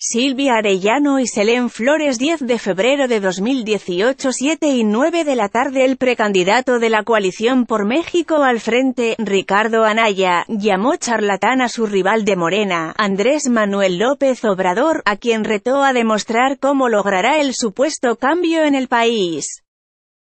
Silvia Arellano y Selén Flores 10 de febrero de 2018 7 y 9 de la tarde El precandidato de la coalición por México al frente, Ricardo Anaya, llamó charlatán a su rival de Morena, Andrés Manuel López Obrador, a quien retó a demostrar cómo logrará el supuesto cambio en el país.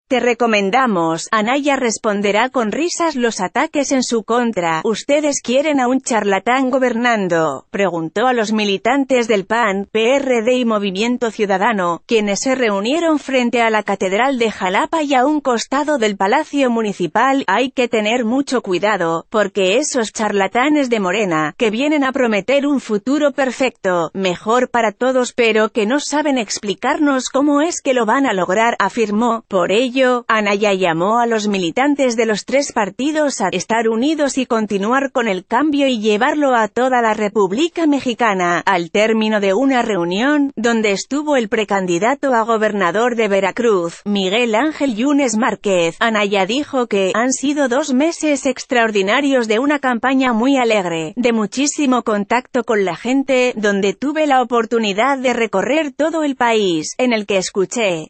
Te recomendamos, Anaya responderá con risas los ataques en su contra. ¿Ustedes quieren a un charlatán gobernando? Preguntó a los militantes del PAN, PRD y Movimiento Ciudadano, quienes se reunieron frente a la Catedral de Jalapa y a un costado del Palacio Municipal. Hay que tener mucho cuidado, porque esos charlatanes de Morena, que vienen a prometer un futuro perfecto, mejor para todos pero que no saben explicarnos cómo es que lo van a lograr, afirmó. Por ello, Anaya llamó a los militantes de los tres partidos a estar unidos y continuar con el cambio y llevarlo a toda la República Mexicana, al término de una reunión, donde estuvo el precandidato a gobernador de Veracruz, Miguel Ángel Yunes Márquez. Anaya dijo que, han sido dos meses extraordinarios de una campaña muy alegre, de muchísimo contacto con la gente, donde tuve la oportunidad de recorrer todo el país, en el que escuché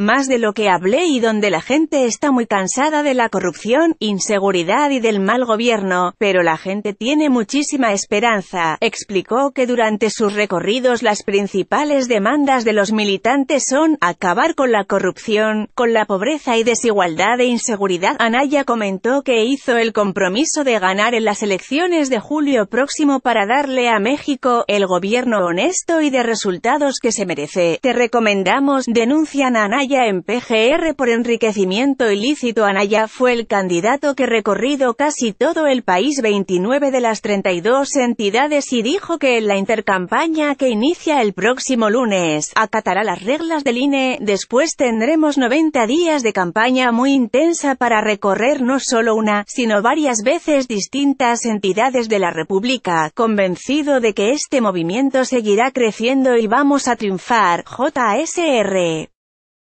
más de lo que hablé y donde la gente está muy cansada de la corrupción, inseguridad y del mal gobierno, pero la gente tiene muchísima esperanza. Explicó que durante sus recorridos las principales demandas de los militantes son acabar con la corrupción, con la pobreza y desigualdad e inseguridad. Anaya comentó que hizo el compromiso de ganar en las elecciones de julio próximo para darle a México el gobierno honesto y de resultados que se merece. Te recomendamos, denuncian a Anaya en PGR por enriquecimiento ilícito Anaya fue el candidato que recorrido casi todo el país 29 de las 32 entidades y dijo que en la intercampaña que inicia el próximo lunes, acatará las reglas del INE, después tendremos 90 días de campaña muy intensa para recorrer no solo una, sino varias veces distintas entidades de la República, convencido de que este movimiento seguirá creciendo y vamos a triunfar, JSR.